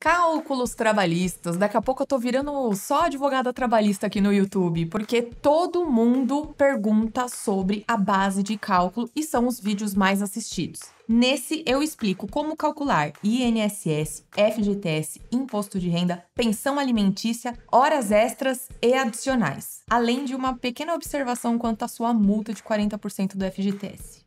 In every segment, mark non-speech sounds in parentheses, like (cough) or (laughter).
Cálculos trabalhistas. Daqui a pouco eu tô virando só advogada trabalhista aqui no YouTube, porque todo mundo pergunta sobre a base de cálculo e são os vídeos mais assistidos. Nesse eu explico como calcular INSS, FGTS, imposto de renda, pensão alimentícia, horas extras e adicionais, além de uma pequena observação quanto à sua multa de 40% do FGTS.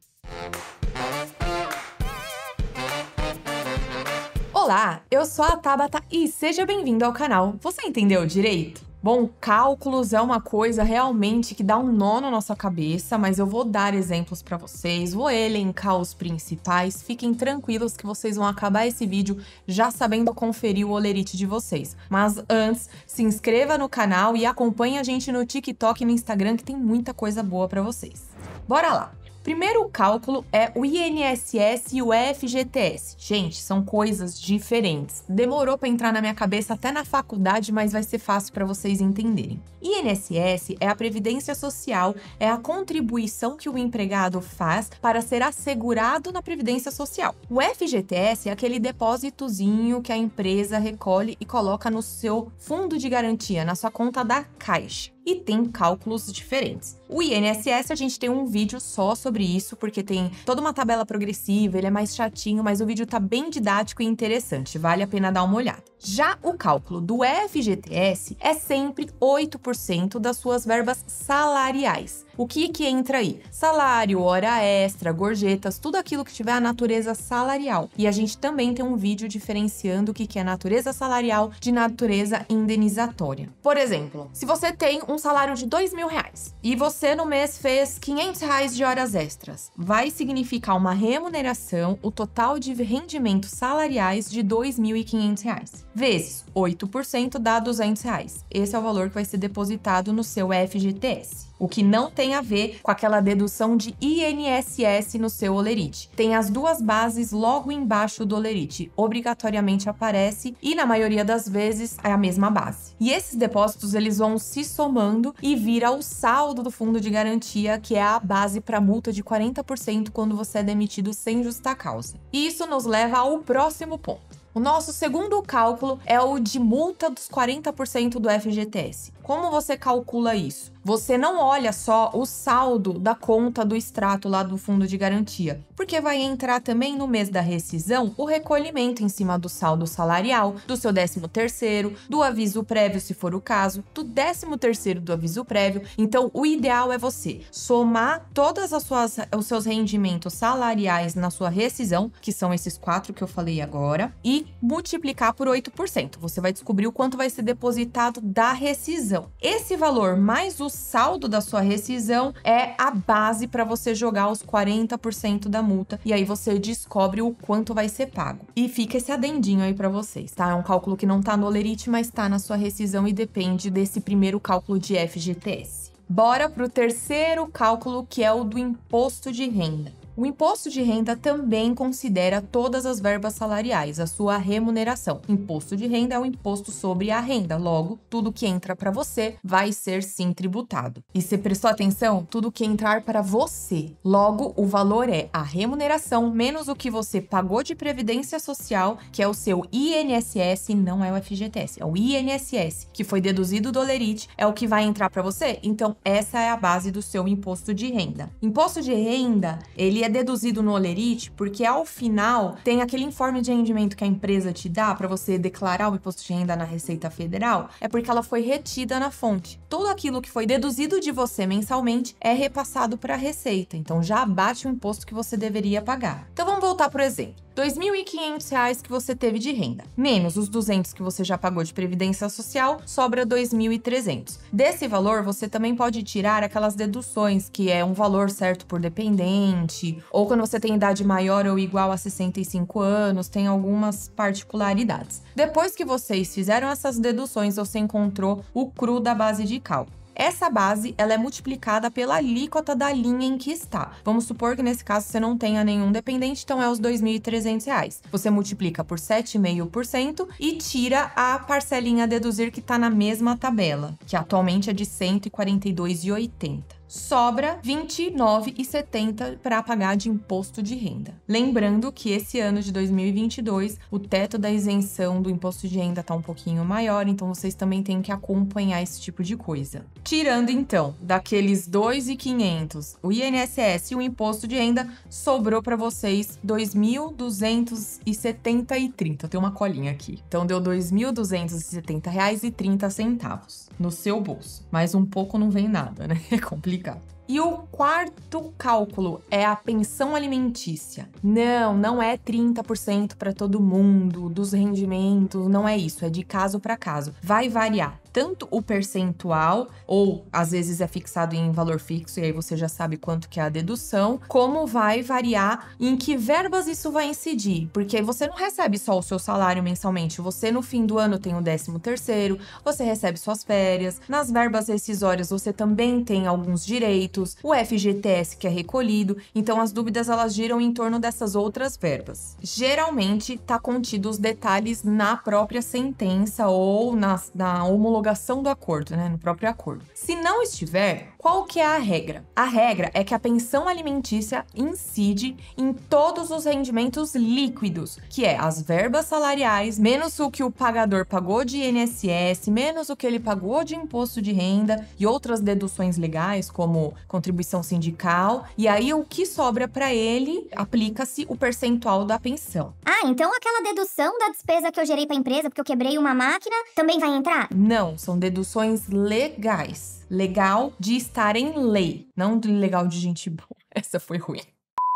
Olá, eu sou a Tabata e seja bem-vindo ao canal. Você entendeu direito? Bom, cálculos é uma coisa realmente que dá um nó na nossa cabeça, mas eu vou dar exemplos para vocês, vou elencar os principais. Fiquem tranquilos que vocês vão acabar esse vídeo já sabendo conferir o olerite de vocês. Mas antes, se inscreva no canal e acompanhe a gente no TikTok e no Instagram que tem muita coisa boa para vocês. Bora lá. Primeiro cálculo é o INSS e o FGTS. Gente, são coisas diferentes. Demorou para entrar na minha cabeça até na faculdade, mas vai ser fácil para vocês entenderem. INSS é a previdência social, é a contribuição que o empregado faz para ser assegurado na previdência social. O FGTS é aquele depósitozinho que a empresa recolhe e coloca no seu fundo de garantia, na sua conta da Caixa e tem cálculos diferentes. O INSS a gente tem um vídeo só sobre isso, porque tem toda uma tabela progressiva, ele é mais chatinho, mas o vídeo tá bem didático e interessante, vale a pena dar uma olhada. Já o cálculo do FGTS é sempre 8% das suas verbas salariais. O que que entra aí? Salário, hora extra, gorjetas, tudo aquilo que tiver a natureza salarial. E a gente também tem um vídeo diferenciando o que que é natureza salarial de natureza indenizatória. Por exemplo, se você tem um salário de dois mil reais e você no mês fez 500 reais de horas extras, vai significar uma remuneração, o total de rendimentos salariais de dois mil e quinhentos reais vezes 8% dá 200 reais. Esse é o valor que vai ser depositado no seu FGTS. O que não tem a ver com aquela dedução de INSS no seu olerite. Tem as duas bases logo embaixo do olerite. Obrigatoriamente aparece e, na maioria das vezes, é a mesma base. E esses depósitos eles vão se somando e vira o saldo do fundo de garantia, que é a base para multa de 40% quando você é demitido sem justa causa. E isso nos leva ao próximo ponto. O nosso segundo cálculo é o de multa dos 40% do FGTS. Como você calcula isso? Você não olha só o saldo da conta do extrato lá do fundo de garantia, porque vai entrar também no mês da rescisão o recolhimento em cima do saldo salarial, do seu 13º, do aviso prévio se for o caso, do 13º do aviso prévio. Então, o ideal é você somar todas as suas os seus rendimentos salariais na sua rescisão, que são esses quatro que eu falei agora, e multiplicar por 8%. Você vai descobrir o quanto vai ser depositado da rescisão. Esse valor mais o saldo da sua rescisão é a base para você jogar os 40% da multa e aí você descobre o quanto vai ser pago. E fica esse adendinho aí para vocês, tá? É um cálculo que não tá no Olerite, mas tá na sua rescisão e depende desse primeiro cálculo de FGTS. Bora pro terceiro cálculo que é o do imposto de renda. O imposto de renda também considera todas as verbas salariais, a sua remuneração. Imposto de renda é o imposto sobre a renda, logo, tudo que entra para você vai ser sim tributado. E se prestou atenção, tudo que entrar para você, logo, o valor é a remuneração menos o que você pagou de previdência social, que é o seu INSS, não é o FGTS, é o INSS, que foi deduzido do Olerite, é o que vai entrar para você? Então, essa é a base do seu imposto de renda. Imposto de renda, ele ele é deduzido no olerite porque ao final tem aquele informe de rendimento que a empresa te dá para você declarar o imposto de renda na Receita Federal, é porque ela foi retida na fonte. Tudo aquilo que foi deduzido de você mensalmente é repassado para a Receita, então já abate o imposto que você deveria pagar. Então vamos voltar para o exemplo. R$ 2.500 que você teve de renda, menos os 200 que você já pagou de previdência social, sobra 2.300. Desse valor, você também pode tirar aquelas deduções, que é um valor certo por dependente, ou quando você tem idade maior ou igual a 65 anos, tem algumas particularidades. Depois que vocês fizeram essas deduções, você encontrou o cru da base de cálculo. Essa base ela é multiplicada pela alíquota da linha em que está. Vamos supor que nesse caso você não tenha nenhum dependente, então é os R$ 2.300. Você multiplica por 7,5% e tira a parcelinha a deduzir que está na mesma tabela, que atualmente é de R$ 142,80 sobra R$ 29,70 para pagar de imposto de renda. Lembrando que esse ano de 2022, o teto da isenção do imposto de renda está um pouquinho maior, então vocês também têm que acompanhar esse tipo de coisa. Tirando então daqueles R$ 2.500, o INSS e o imposto de renda, sobrou para vocês R$ 2.270,30. Eu tenho uma colinha aqui. Então deu R$ 2.270,30 no seu bolso. Mas um pouco não vem nada, né? (laughs) É complicado. E o quarto cálculo é a pensão alimentícia. Não, não é 30% para todo mundo dos rendimentos, não é isso, é de caso para caso. Vai variar tanto o percentual, ou às vezes é fixado em valor fixo e aí você já sabe quanto que é a dedução, como vai variar, em que verbas isso vai incidir, porque você não recebe só o seu salário mensalmente, você no fim do ano tem o 13 terceiro, você recebe suas férias, nas verbas rescisórias você também tem alguns direitos, o FGTS que é recolhido, então as dúvidas elas giram em torno dessas outras verbas. Geralmente tá contido os detalhes na própria sentença ou na, na homologação homologação do acordo, né, no próprio acordo. Se não estiver, qual que é a regra? A regra é que a pensão alimentícia incide em todos os rendimentos líquidos, que é as verbas salariais menos o que o pagador pagou de INSS, menos o que ele pagou de imposto de renda e outras deduções legais como contribuição sindical, e aí o que sobra para ele aplica-se o percentual da pensão. Ah, então aquela dedução da despesa que eu gerei para a empresa porque eu quebrei uma máquina também vai entrar? Não, então, são deduções legais. Legal de estar em lei, não de legal de gente boa. (laughs) Essa foi ruim.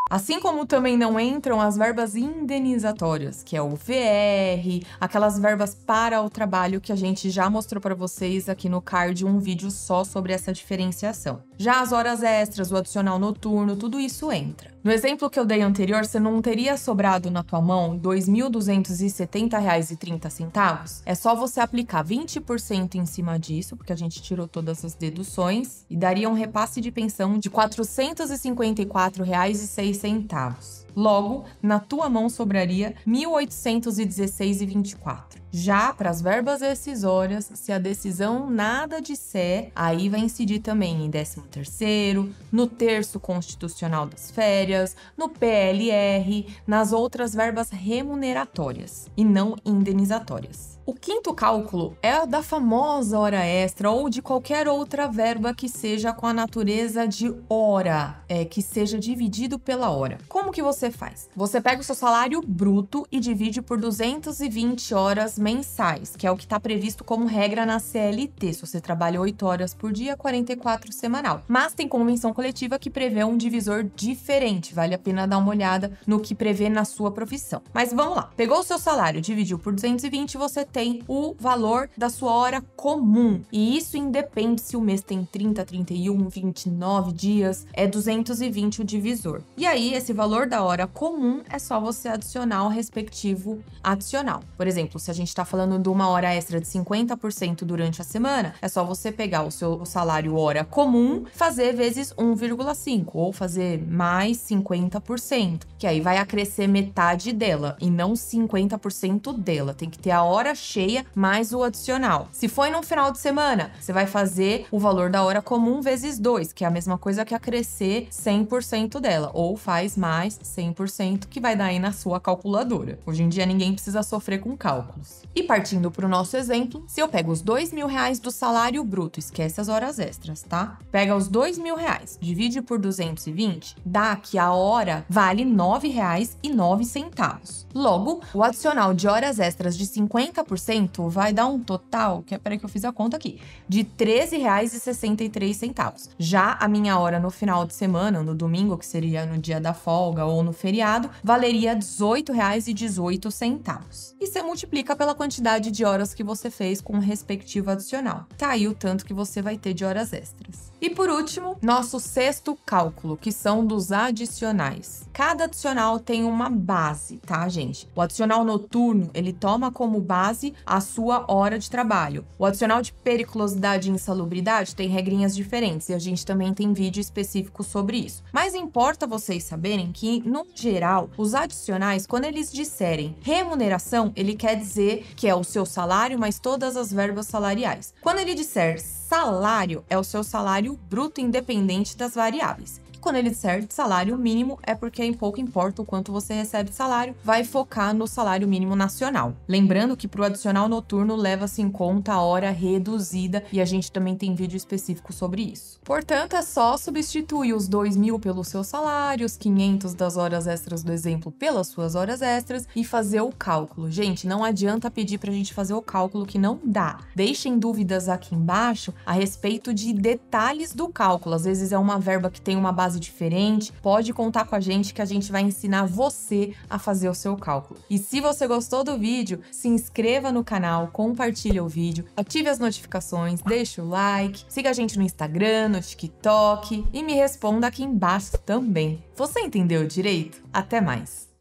Assim como também não entram as verbas indenizatórias, que é o VR, aquelas verbas para o trabalho que a gente já mostrou para vocês aqui no card um vídeo só sobre essa diferenciação. Já as horas extras, o adicional noturno, tudo isso entra. No exemplo que eu dei anterior, você não teria sobrado na tua mão R$ 2.270,30. É só você aplicar 20% em cima disso, porque a gente tirou todas as deduções, e daria um repasse de pensão de R$ 454,06. Logo, na tua mão sobraria R$ 1.816,24. Já para as verbas rescisórias, se a decisão nada disser, aí vai incidir também em 13º, no terço constitucional das férias, no PLR, nas outras verbas remuneratórias e não indenizatórias. O quinto cálculo é a da famosa hora extra ou de qualquer outra verba que seja com a natureza de hora, é, que seja dividido pela hora. Como que você faz? Você pega o seu salário bruto e divide por 220 horas mensais, que é o que está previsto como regra na CLT. Se você trabalha 8 horas por dia, 44 semanal. Mas tem convenção coletiva que prevê um divisor diferente. Vale a pena dar uma olhada no que prevê na sua profissão. Mas vamos lá. Pegou o seu salário, dividiu por 220, você tem o valor da sua hora comum. E isso independe se o mês tem 30, 31, 29 dias, é 220 o divisor. E aí, esse valor da hora comum é só você adicionar o respectivo adicional. Por exemplo, se a gente está falando de uma hora extra de 50% durante a semana, é só você pegar o seu salário hora comum, fazer vezes 1,5 ou fazer mais 50%, que aí vai acrescer metade dela e não 50% dela. Tem que ter a hora cheia mais o adicional. Se foi no final de semana, você vai fazer o valor da hora comum vezes 2, que é a mesma coisa que acrescer 100% dela, ou faz mais 100% que vai dar aí na sua calculadora. Hoje em dia ninguém precisa sofrer com cálculos. E partindo para o nosso exemplo, se eu pego os dois mil reais do salário bruto, esquece as horas extras, tá? Pega os dois mil reais, divide por 220, dá que a hora vale R$ centavos. Logo, o adicional de horas extras de 50% 10%, vai dar um total, que é, peraí que eu fiz a conta aqui, de R$ 13,63. Já a minha hora no final de semana, no domingo, que seria no dia da folga ou no feriado, valeria R$ 18,18. E você multiplica pela quantidade de horas que você fez com o respectivo adicional. Tá aí o tanto que você vai ter de horas extras. E por último, nosso sexto cálculo, que são dos adicionais. Cada adicional tem uma base, tá, gente? O adicional noturno, ele toma como base a sua hora de trabalho. O adicional de periculosidade e insalubridade tem regrinhas diferentes e a gente também tem vídeo específico sobre isso. Mas importa vocês saberem que, no geral, os adicionais, quando eles disserem remuneração, ele quer dizer que é o seu salário mais todas as verbas salariais. Quando ele disser salário é o seu salário bruto independente das variáveis quando ele disser de salário mínimo, é porque em pouco importa o quanto você recebe de salário, vai focar no salário mínimo nacional. Lembrando que para o adicional noturno leva-se em conta a hora reduzida e a gente também tem vídeo específico sobre isso. Portanto, é só substituir os 2 mil pelo seu salário, os 500 das horas extras do exemplo pelas suas horas extras e fazer o cálculo. Gente, não adianta pedir para a gente fazer o cálculo que não dá. Deixem dúvidas aqui embaixo a respeito de detalhes do cálculo. Às vezes é uma verba que tem uma base caso diferente, pode contar com a gente que a gente vai ensinar você a fazer o seu cálculo. E se você gostou do vídeo, se inscreva no canal, compartilhe o vídeo, ative as notificações, deixe o like, siga a gente no Instagram, no TikTok e me responda aqui embaixo também. Você entendeu direito? Até mais!